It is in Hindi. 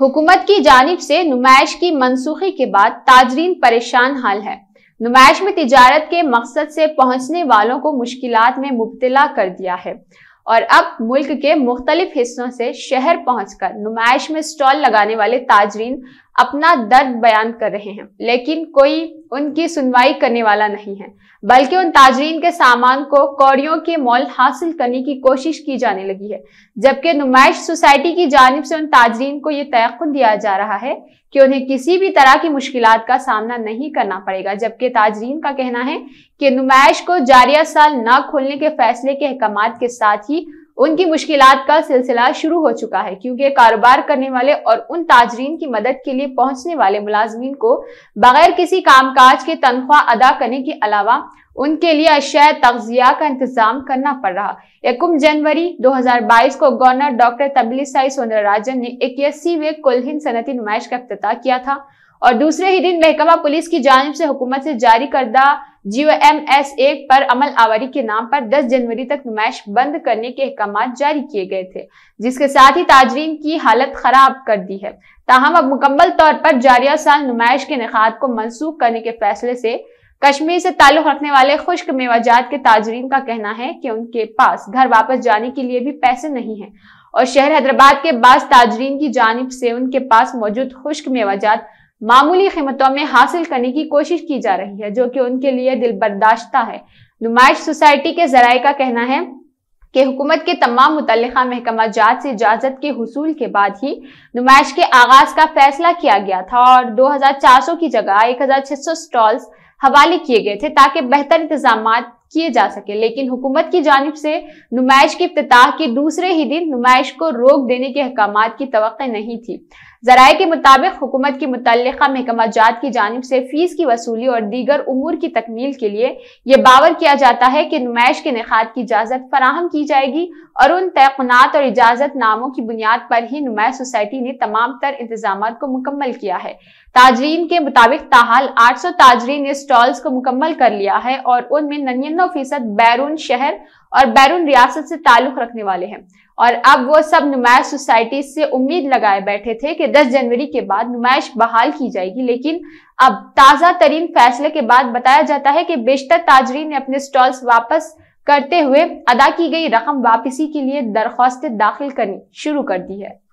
हुकूमत की जानब से नुमाइश की मनसूखी के बाद ताजरीन परेशान हाल है नुमाइश में तजारत के मकसद से पहुंचने वालों को मुश्किल में मुबतला कर दिया है और अब मुल्क के मुख्तलिफ हिस्सों से शहर पहुंचकर नुमाइश में स्टॉल लगाने वाले ताजरीन अपना दर्द बयान कर रहे हैं लेकिन कोई उनकी सुनवाई करने वाला नहीं है बल्कि उन ताजरीन के सामान को कौड़ियों के मॉल हासिल करने की कोशिश की जाने लगी है जबकि नुमाइश सोसाइटी की जानब से उन ताजरीन को यह तय दिया जा रहा है कि उन्हें किसी भी तरह की मुश्किल का सामना नहीं करना पड़ेगा जबकि ताजरीन का कहना है कि नुमाइश को जारिया साल न खोलने के फैसले के अहकाम के साथ ही उनकी मुश्किल का सिलसिला शुरू हो चुका है क्योंकि कारोबार करने वाले और उन ताजरीन की मदद के लिए पहुंचने वाले मुलाजमीन को बगैर किसी कामकाज के तनख्वाह अदा करने के अलावा उनके लिए अशिया तगजिया का इंतजाम करना पड़ रहा एकम जनवरी 2022 को गवर्नर डॉक्टर तबलीसाई सौंदरराजन ने इक्यासीवें कुलहिंद सनती नुमाइश का अफ्त किया था और दूसरे ही दिन महकमा पुलिस की जानब से हुकूमत से जारी करदा जीओ एम एस एक पर अमल आवारी के नाम पर 10 जनवरी तक नुमाइश बंद करने के अहकाम जारी किए गए थे जिसके साथ ही ताजरीन की हालत खराब कर दी है ताहम अब मुकम्मल तौर पर जारिया साल नुमाइश के निखात को मनसूख करने के फैसले से कश्मीर से ताल्लुक रखने वाले खुश्क मेवाजात के ताजरीन का कहना है कि उनके पास घर वापस जाने के लिए भी पैसे नहीं है और शहर हैदराबाद के बाद ताजरीन की जानब से उनके पास मौजूद खुश्क मेवाजात मामूली कीमतों में हासिल करने की कोशिश की जा रही है जो कि उनके लिए दिल बर्दाश्ता है नुमाइश सोसाइटी के जराये का कहना है कि हुकूमत के तमाम मुतल महकमा जात से इजाजत के हसूल के बाद ही नुमाइश के आगाज का फैसला किया गया था और दो हजार चार सौ की जगह एक हजार छह सौ स्टॉल्स हवाले किए गए थे ताकि बेहतर इंतजाम किए जा सके लेकिन हुकूमत की जानब से नुमाइश के अफ्ताह के दूसरे ही दिन नुमाइश को रोक देने के अहकाम की तो नहीं थी जराये के मुताबिक हुकूमत की मुतल महकमा जात की जानब से फीस की वसूली और दीगर उमूर की तकमील के लिए ये बावर किया जाता है कि नुमाइश के निखात की इजाज़त फराहम की जाएगी और उन तयनात और इजाज़त नामों की बुनियाद पर ही नुमाइश सोसाइटी ने तमाम तर इंतजाम को मुकम्मल किया है ताजरीन के मुताबिक ताहाल आठ सौ ताजरीन ने स्टॉल्स को मुकम्मल कर लिया है और उनमें नन्यानवे फीसद बैरून शहर और बैरून रियासत से ताल्लुक रखने वाले हैं और अब वो सब नुमाइश सोसाइटी से उम्मीद लगाए बैठे थे कि 10 जनवरी के बाद नुमाइश बहाल की जाएगी लेकिन अब ताज़ा तरीन फैसले के बाद बताया जाता है कि बेशतर ताजरीन ने अपने स्टॉल्स वापस करते हुए अदा की गई रकम वापसी के लिए दरख्वास्तें दाखिल करनी शुरू कर दी है